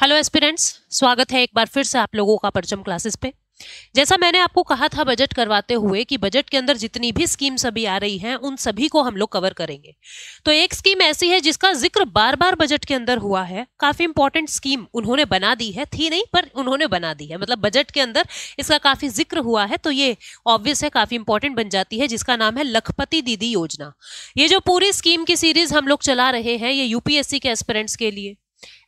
hello aspirants स्वागत है एक बार फिर से आप लोगों का परचम क्लासेस पे जैसा मैंने आपको कहा था बजट करवाते हुए कि बजट के अंदर जितनी भी स्कीम्स अभी आ रही हैं उन सभी को हम लोग कवर करेंगे तो एक स्कीम ऐसी है जिसका जिक्र बार बार बजट के अंदर हुआ है काफ़ी इंपॉर्टेंट स्कीम उन्होंने बना दी है थी नहीं पर उन्होंने बना दी है मतलब बजट के अंदर इसका काफ़ी जिक्र हुआ है तो ये ऑब्वियस है काफ़ी इंपॉर्टेंट बन जाती है जिसका नाम है लखपति दीदी योजना ये जो पूरी स्कीम की सीरीज हम लोग चला रहे हैं ये यूपीएससी के एस्पिरेंट्स के लिए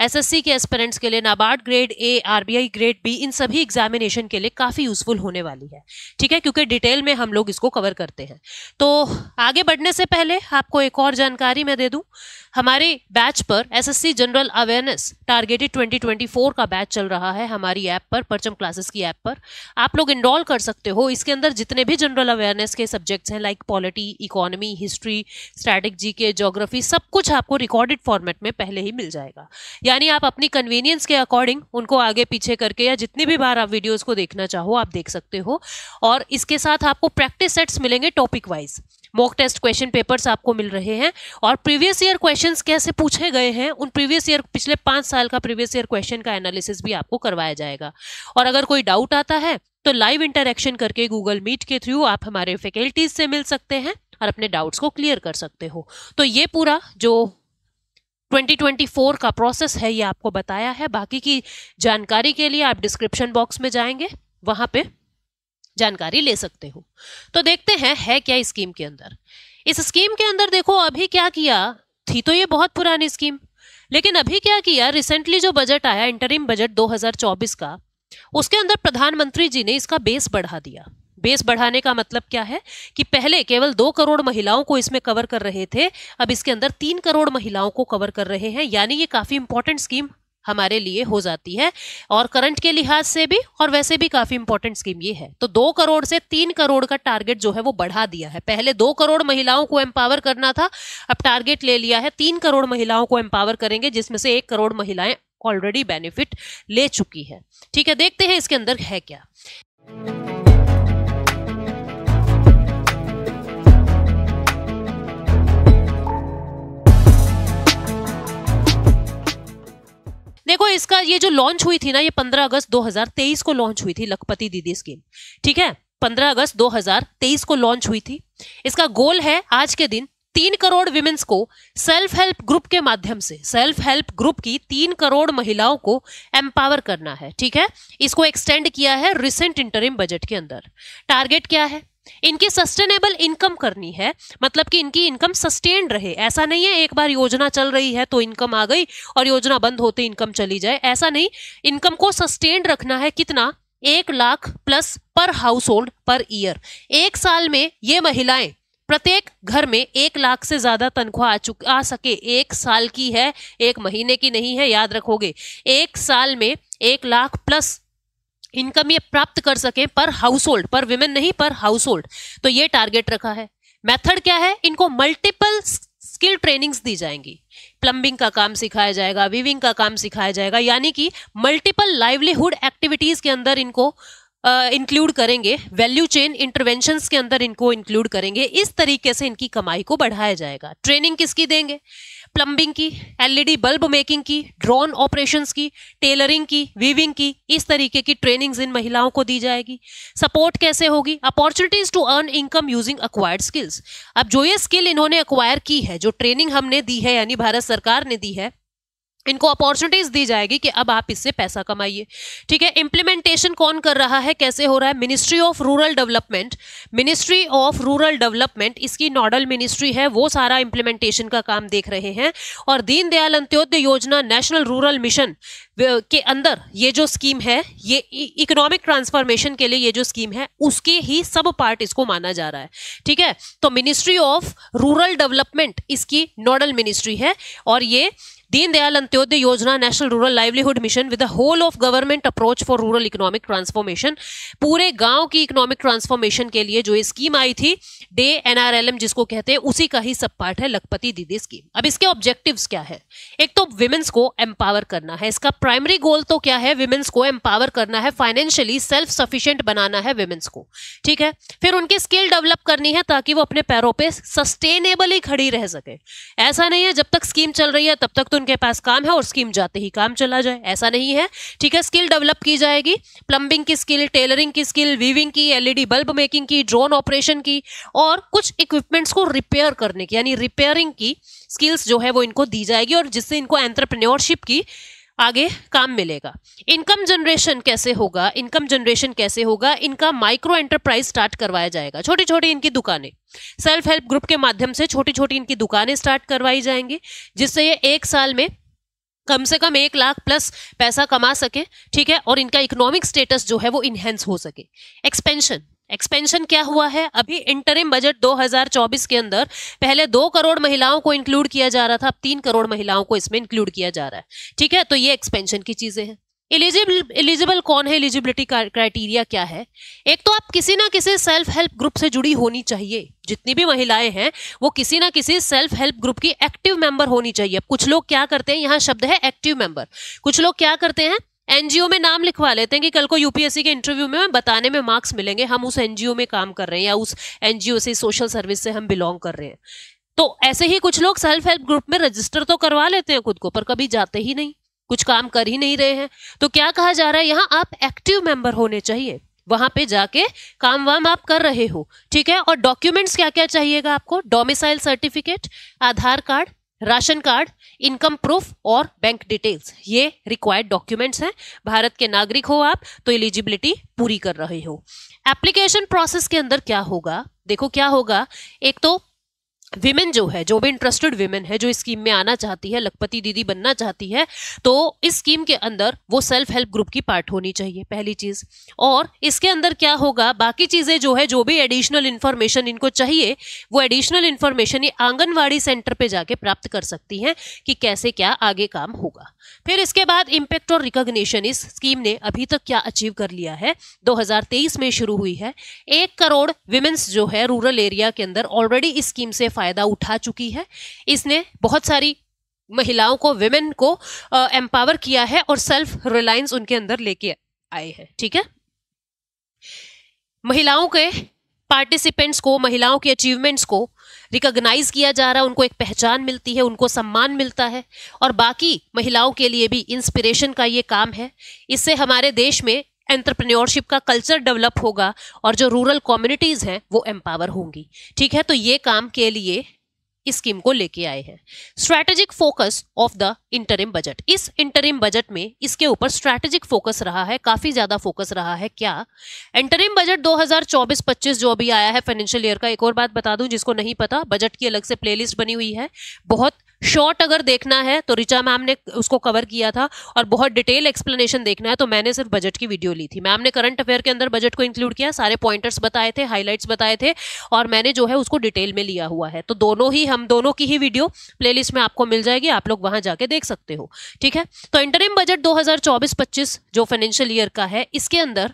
एसएससी के एस्पेरेंट्स के लिए NABARD grade A RBI grade B इन सभी एग्जामिनेशन के लिए काफ़ी यूजफुल होने वाली है ठीक है क्योंकि डिटेल में हम लोग इसको कवर करते हैं तो आगे बढ़ने से पहले आपको एक और जानकारी मैं दे दूं हमारे बैच पर एसएससी जनरल अवेयरनेस टारगेटेड 2024 का बैच चल रहा है हमारी ऐप पर परचम क्लासेस की ऐप पर आप लोग इनरोल कर सकते हो इसके अंदर जितने भी जनरल अवेयरनेस के सब्जेक्ट्स हैं like polity economy history static G K geography सब कुछ आपको रिकॉर्डेड फॉर्मेट में पहले ही मिल जाएगा यानी आप अपनी कन्वीनियंस के अकॉर्डिंग उनको आगे पीछे करके या जितनी भी बार आप वीडियोस को देखना चाहो आप देख सकते हो और इसके साथ आपको प्रैक्टिस सेट्स मिलेंगे topic wise mock test question papers आपको मिल रहे हैं और प्रीवियस ईयर क्वेश्चंस कैसे पूछे गए हैं उन प्रीवियस ईयर पिछले पाँच साल का प्रीवियस ईयर क्वेश्चन का एनालिसिस भी आपको करवाया जाएगा और अगर कोई डाउट आता है तो लाइव इंटरेक्शन करके गूगल मीट के थ्रू आप हमारे फैकल्टीज से मिल सकते हैं और अपने डाउट्स को क्लियर कर सकते हो तो ये पूरा जो 2024 का प्रोसेस है ये आपको बताया है बाकी की जानकारी के लिए आप डिस्क्रिप्शन बॉक्स में जाएंगे वहां पे जानकारी ले सकते हो तो देखते हैं है क्या स्कीम के अंदर इस स्कीम के अंदर देखो अभी क्या किया थी तो ये बहुत पुरानी स्कीम लेकिन अभी क्या किया रिसेंटली जो बजट आया इंटरिम बजट 2024 का उसके अंदर प्रधानमंत्री जी ने इसका बेस बढ़ा दिया बेस बढ़ाने का मतलब क्या है कि पहले केवल दो करोड़ महिलाओं को इसमें कवर कर रहे थे अब इसके अंदर तीन करोड़ महिलाओं को कवर कर रहे हैं यानी ये काफ़ी इंपॉर्टेंट स्कीम हमारे लिए हो जाती है और करंट के लिहाज से भी और वैसे भी काफ़ी इंपॉर्टेंट स्कीम ये है तो दो करोड़ से तीन करोड़ का टारगेट जो है वो बढ़ा दिया है पहले दो करोड़ महिलाओं को एम्पावर करना था अब टारगेट ले लिया है तीन करोड़ महिलाओं को एम्पावर करेंगे जिसमें से एक करोड़ महिलाएं ऑलरेडी बेनिफिट ले चुकी है ठीक है देखते हैं इसके अंदर है क्या देखो इसका ये जो लॉन्च हुई थी ना ये 15 अगस्त 2023 को लॉन्च हुई थी लखपति दीदी स्कीम ठीक है 15 अगस्त 2023 को लॉन्च हुई थी इसका गोल है आज के दिन तीन करोड़ विमेन्स को सेल्फ हेल्प ग्रुप के माध्यम से सेल्फ हेल्प ग्रुप की तीन करोड़ महिलाओं को एम्पावर करना है ठीक है इसको एक्सटेंड किया है रिसेंट इंटरिम बजट के अंदर टारगेट क्या है इनकी सस्टेनेबल इनकम करनी है मतलब कि इनकी इनकम सस्टेन रहे ऐसा नहीं है एक बार योजना चल रही है तो इनकम आ गई और योजना बंद होते इनकम चली जाए ऐसा नहीं इनकम को सस्टेन रखना है कितना एक lakh plus per household per year एक साल में ये महिलाएं प्रत्येक घर में एक लाख से ज्यादा तनख्वाह आ चुकी आ सके एक साल की है एक महीने की नहीं है याद रखोगे एक साल में एक लाख प्लस इनकम ये प्राप्त कर सके पर हाउस होल्ड पर विमेन नहीं पर हाउस होल्ड तो ये टारगेट रखा है मेथड क्या है इनको मल्टीपल स्किल ट्रेनिंग्स दी जाएंगी प्लम्बिंग का काम सिखाया जाएगा वीविंग का काम सिखाया जाएगा यानी कि मल्टीपल लाइवलीहुड एक्टिविटीज के अंदर इनको इंक्लूड uh, करेंगे वैल्यू चेन इंटरवेंशन के अंदर इनको इंक्लूड करेंगे इस तरीके से इनकी कमाई को बढ़ाया जाएगा ट्रेनिंग किसकी देंगे प्लम्बिंग की एलईडी बल्ब मेकिंग की ड्रोन ऑपरेशंस की टेलरिंग की वीविंग की इस तरीके की ट्रेनिंग्स इन महिलाओं को दी जाएगी सपोर्ट कैसे होगी opportunities to earn income using acquired skills अब जो ये स्किल इन्होंने अक्वायर की है जो ट्रेनिंग हमने दी है यानी भारत सरकार ने दी है इनको अपॉर्चुनिटीज दी जाएगी कि अब आप इससे पैसा कमाइए ठीक है इम्प्लीमेंटेशन कौन कर रहा है कैसे हो रहा है ministry of rural development ministry of rural development इसकी नोडल मिनिस्ट्री है वो सारा इम्प्लीमेंटेशन का काम देख रहे हैं और Deendayal Antyodaya Yojana national rural mission के अंदर ये जो स्कीम है ये इकोनॉमिक ट्रांसफॉर्मेशन के लिए ये जो स्कीम है उसके ही सब पार्ट इसको माना जा रहा है ठीक है तो मिनिस्ट्री ऑफ रूरल डेवलपमेंट इसकी नोडल मिनिस्ट्री है और ये Deendayal Antyodaya Yojana national rural livelihood mission with whole of government approach for rural economic transformation पूरे गांव की इकोनॉमिक ट्रांसफॉर्मेशन के लिए जो स्कीम आई थी डे एनआरएलएम जिसको कहते हैं उसी का ही सब पार्ट है लखपति दीदी स्कीम अब इसके ऑब्जेक्टिव क्या है एक तो वुमेन्स को एम्पावर करना है इसका प्राइमरी गोल तो क्या है वुमेन्स को एम्पावर करना है फाइनेंशियली सेल्फ सफिशियंट बनाना है वुमेन्स को ठीक है फिर उनकी स्किल डेवलप करनी है ताकि वो अपने पैरों पर सस्टेनेबली खड़ी रह सके ऐसा नहीं है जब तक स्कीम चल रही है तब तक तो उनके पास काम है और स्कीम जाते ही काम चला जाए ऐसा नहीं है ठीक है स्किल डेवलप की जाएगी प्लम्बिंग की स्किल टेलरिंग की स्किल वीविंग की एलईडी बल्ब मेकिंग की ड्रोन ऑपरेशन की और कुछ इक्विपमेंट्स को रिपेयर करने की यानी रिपेयरिंग की स्किल्स जो है वो इनको दी जाएगी और जिससे इनको एंट्रप्रन्योरशिप की आगे काम मिलेगा इनकम जनरेशन कैसे होगा इनकम जनरेशन कैसे होगा इनका माइक्रो एंटरप्राइज स्टार्ट करवाया जाएगा छोटी छोटी इनकी दुकानें सेल्फ हेल्प ग्रुप के माध्यम से छोटी छोटी इनकी दुकानें स्टार्ट करवाई जाएंगी जिससे ये एक साल में कम से कम एक लाख प्लस पैसा कमा सके ठीक है और इनका इकोनॉमिक स्टेटस जो है वो इन्हेंस हो सके एक्सपेंशन एक्सपेंशन क्या हुआ है अभी इंटरिम बजट 2024 के अंदर पहले दो करोड़ महिलाओं को इंक्लूड किया जा रहा था अब तीन करोड़ महिलाओं को इसमें इंक्लूड किया जा रहा है ठीक है तो ये एक्सपेंशन की चीजें हैं एलिजिबल एलिजिबल कौन है एलिजिबिलिटी क्राइटेरिया क्या है एक तो आप किसी ना किसी सेल्फ हेल्प ग्रुप से जुड़ी होनी चाहिए जितनी भी महिलाएं हैं वो किसी ना किसी सेल्फ हेल्प ग्रुप की एक्टिव मेंबर होनी चाहिए कुछ लोग क्या करते हैं यहाँ शब्द है एक्टिव मेंबर कुछ लोग क्या करते हैं एनजीओ में नाम लिखवा लेते हैं कि कल को यूपीएससी के इंटरव्यू में बताने में मार्क्स मिलेंगे हम उस एनजीओ में काम कर रहे हैं या उस एनजीओ से सोशल सर्विस से हम बिलोंग कर रहे हैं तो ऐसे ही कुछ लोग सेल्फ हेल्प ग्रुप में रजिस्टर तो करवा लेते हैं खुद को पर कभी जाते ही नहीं कुछ काम कर ही नहीं रहे हैं तो क्या कहा जा रहा है यहाँ आप एक्टिव मेंबर होने चाहिए वहां पे जाके काम वाम आप कर रहे हो ठीक है और डॉक्यूमेंट्स क्या क्या चाहिएगा आपको domicile certificate Aadhaar card ration card income proof और बैंक डिटेल्स ये रिक्वायर्ड डॉक्यूमेंट्स हैं भारत के नागरिक हो आप तो एलिजिबिलिटी पूरी कर रहे हो एप्लीकेशन प्रोसेस के अंदर क्या होगा देखो क्या होगा एक तो विमेन जो है जो भी इंटरेस्टेड विमेन है जो इस स्कीम में आना चाहती है लखपति दीदी बनना चाहती है तो इस स्कीम के अंदर वो सेल्फ हेल्प ग्रुप की पार्ट होनी चाहिए पहली चीज और इसके अंदर क्या होगा बाकी चीजें जो है जो भी एडिशनल इन्फॉर्मेशन इनको चाहिए वो एडिशनल इन्फॉर्मेशन ये आंगनवाड़ी सेंटर पे जाके प्राप्त कर सकती हैं कि कैसे क्या आगे काम होगा फिर इसके बाद इम्पेक्ट और रिकोगशन इस स्कीम ने अभी तक क्या अचीव कर लिया है दो में शुरू हुई है एक करोड़ विमेन्स जो है रूरल एरिया के अंदर ऑलरेडी इस स्कीम से फ़ायदा उठा चुकी है इसने बहुत सारी महिलाओं को वेमेन को एम्पावर किया है और सेल्फ रिलायंस उनके अंदर लेके आए हैं ठीक है महिलाओं के पार्टिसिपेंट्स को महिलाओं के अचीवमेंट्स को रिकॉग्नाइज किया जा रहा है उनको एक पहचान मिलती है उनको सम्मान मिलता है और बाकी महिलाओं के लिए भी इंस्पिरेशन का ये काम है इससे हमारे देश में एंटरप्रेन्योरशिप का कल्चर डेवलप होगा और जो रूरल कम्युनिटीज़ हैं वो एम्पावर होंगी ठीक है तो ये काम के लिए इस स्कीम को लेके आए हैं strategic focus of the interim budget इस इंटरिम बजट में इसके ऊपर स्ट्रैटेजिक फोकस रहा है काफी ज्यादा फोकस रहा है क्या इंटरिम बजट 2024-25 जो अभी आया है फाइनेंशियल ईयर का एक और बात बता दूं जिसको नहीं पता बजट की अलग से प्लेलिस्ट बनी हुई है बहुत शॉर्ट अगर देखना है तो रिचा मैम ने उसको कवर किया था और बहुत डिटेल एक्सप्लेनेशन देखना है तो मैंने सिर्फ बजट की वीडियो ली थी मैम ने करंट अफेयर के अंदर बजट को इंक्लूड किया सारे पॉइंटर्स बताए थे हाईलाइट्स बताए थे और मैंने जो है उसको डिटेल में लिया हुआ है तो दोनों ही हम दोनों की ही वीडियो प्ले में आपको मिल जाएगी आप लोग वहां जाके देख सकते हो ठीक है तो इंटरिम बजट दो हजार जो फाइनेंशियल ईयर का है इसके अंदर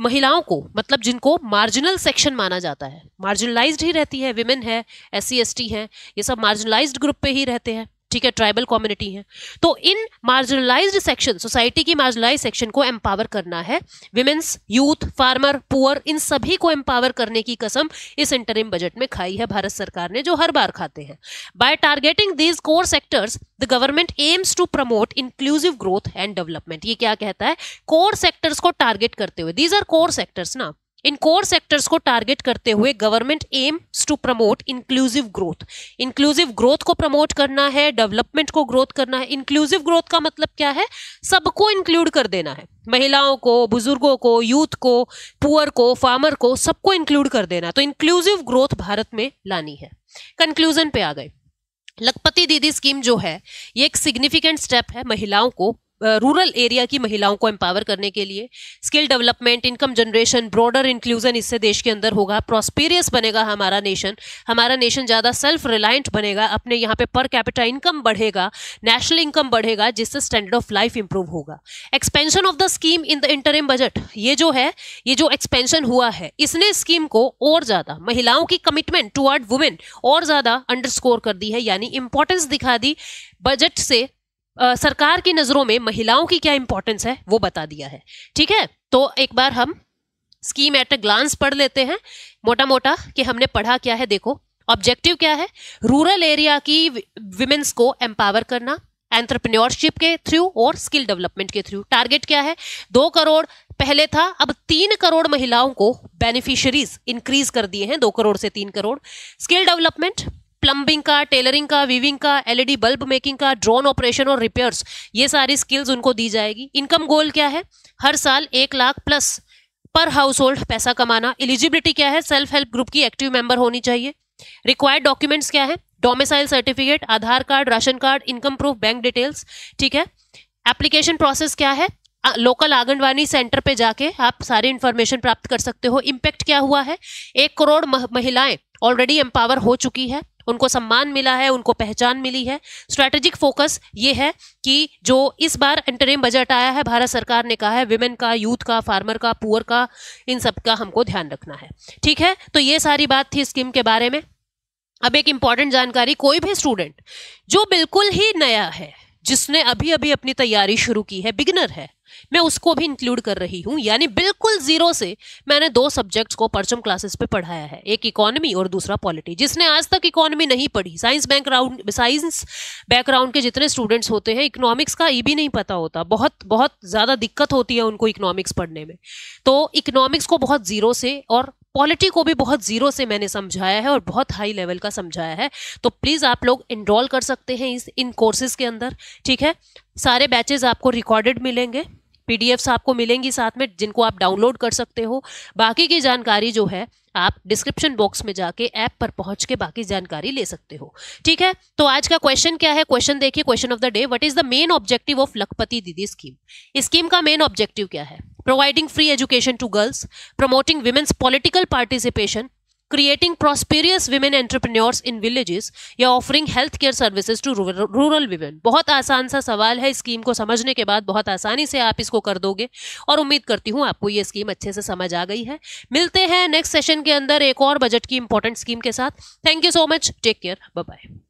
महिलाओं को मतलब जिनको मार्जिनल सेक्शन माना जाता है मार्जिनलाइज्ड ही रहती है विमेन है एस सी है ये सब मार्जिनलाइज्ड ग्रुप पे ही रहते हैं ठीक है ट्राइबल कम्युनिटी है तो इन मार्जिनलाइज सेक्शन सोसाइटी की मार्जिनलाइज सेक्शन को एम्पावर करना है विमेंस यूथ फार्मर पुअर इन सभी को एम्पावर करने की कसम इस इंटरिम बजट में खाई है भारत सरकार ने जो हर बार खाते हैं by targeting these core sectors the government aims to promote inclusive growth and development ये क्या कहता है कोर सेक्टर्स को टारगेट करते हुए दीज आर कोर सेक्टर्स ना इन कोर सेक्टर्स को टारगेट करते हुए government aims to promote inclusive growth inclusive growth को प्रमोट करना है डेवलपमेंट को ग्रोथ करना है इंक्लूसिव ग्रोथ का मतलब क्या है सबको इंक्लूड कर देना है महिलाओं को बुजुर्गों को यूथ को पुअर को फार्मर को सबको इंक्लूड कर देना तो इंक्लूसिव ग्रोथ भारत में लानी है कंक्लूजन पे आ गए लखपति दीदी स्कीम जो है ये एक सिग्निफिकेंट स्टेप है महिलाओं को रूरल एरिया की महिलाओं को एम्पावर करने के लिए skill development income generation broader inclusion इससे देश के अंदर होगा प्रॉस्पेरियस बनेगा हमारा नेशन हमारा नेशन ज़्यादा सेल्फ रिलायंट बनेगा अपने यहाँ पे पर कैपिटल इनकम बढ़ेगा नेशनल इनकम बढ़ेगा जिससे स्टैंडर्ड ऑफ लाइफ इंप्रूव होगा expansion of the scheme in the interim budget ये जो है ये जो एक्सपेंशन हुआ है इसने स्कीम को और ज़्यादा महिलाओं की कमिटमेंट टुवर्ड वुमेन और ज़्यादा अंडरस्कोर कर दी है यानी इंपॉर्टेंस दिखा दी बजट से सरकार की नज़रों में महिलाओं की क्या इंपॉर्टेंस है वो बता दिया है ठीक है तो एक बार हम स्कीम एट अ ग्लांस पढ़ लेते हैं मोटा मोटा कि हमने पढ़ा क्या है देखो ऑब्जेक्टिव क्या है रूरल एरिया की विमेन्स को एम्पावर करना एंट्रप्रनोरशिप के थ्रू और स्किल डेवलपमेंट के थ्रू टारगेट क्या है दो करोड़ पहले था अब तीन करोड़ महिलाओं को बेनिफिशरीज इंक्रीज कर दिए हैं दो करोड़ से तीन करोड़ स्किल डेवलपमेंट प्लम्बिंग का टेलरिंग का वीविंग का एलईडी बल्ब मेकिंग का ड्रोन ऑपरेशन और रिपेयर्स ये सारी स्किल्स उनको दी जाएगी इनकम गोल क्या है हर साल एक lakh plus per household पैसा कमाना एलिजिबिलिटी क्या है सेल्फ हेल्प ग्रुप की एक्टिव मेंबर होनी चाहिए रिक्वायर्ड डॉक्यूमेंट्स क्या है domicile certificate Aadhaar card ration card income proof bank details ठीक है एप्लीकेशन प्रोसेस क्या है लोकल आंगनवाड़ी सेंटर पे जाके आप सारी इन्फॉर्मेशन प्राप्त कर सकते हो इम्पैक्ट क्या हुआ है एक करोड़ महिलाएं ऑलरेडी एम्पावर हो चुकी है उनको सम्मान मिला है उनको पहचान मिली है स्ट्रैटेजिक फोकस ये है कि जो इस बार इंटरिम बजट आया है भारत सरकार ने कहा है विमेन का यूथ का फार्मर का पुअर का इन सब का हमको ध्यान रखना है ठीक है तो ये सारी बात थी स्कीम के बारे में अब एक इम्पॉर्टेंट जानकारी कोई भी स्टूडेंट जो बिल्कुल ही नया है जिसने अभी अभी अपनी तैयारी शुरू की है बिगनर है मैं उसको भी इंक्लूड कर रही हूँ यानी बिल्कुल जीरो से मैंने दो सब्जेक्ट्स को परचम क्लासेस पे पढ़ाया है एक इकोनॉमी और दूसरा पॉलिटी जिसने आज तक इकोनॉमी नहीं पढ़ी साइंस बैकग्राउंड साइंस बैकग्राउंड के जितने स्टूडेंट्स होते हैं इकोनॉमिक्स का ये भी नहीं पता होता बहुत बहुत ज़्यादा दिक्कत होती है उनको इकोनॉमिक्स पढ़ने में तो इकोनॉमिक्स को बहुत ज़ीरो से और पॉलिटी को भी बहुत ज़ीरो से मैंने समझाया है और बहुत हाई लेवल का समझाया है तो प्लीज़ आप लोग इनरोल कर सकते हैं इस इन कोर्सेज़ के अंदर ठीक है सारे बैचेज़ आपको रिकॉर्डेड मिलेंगे पी आपको मिलेंगी साथ में जिनको आप डाउनलोड कर सकते हो बाकी की जानकारी जो है आप डिस्क्रिप्शन बॉक्स में जाके ऐप पर पहुंच के बाकी जानकारी ले सकते हो ठीक है तो आज का क्वेश्चन क्या है क्वेश्चन देखिए question of the day what is the main objective of Lakhpati Didi scheme scheme का मेन ऑब्जेक्टिव क्या है providing free education to girls promoting women's political participation creating prosperous women entrepreneurs in villages या offering health care services to rural women बहुत आसान सा सवाल है scheme को समझने के बाद बहुत आसानी से आप इसको कर दोगे और उम्मीद करती हूँ आपको ये स्कीम अच्छे से समझ आ गई है मिलते हैं नेक्स्ट सेशन के अंदर एक और बजट की इंपॉर्टेंट स्कीम के साथ thank you so much take care bye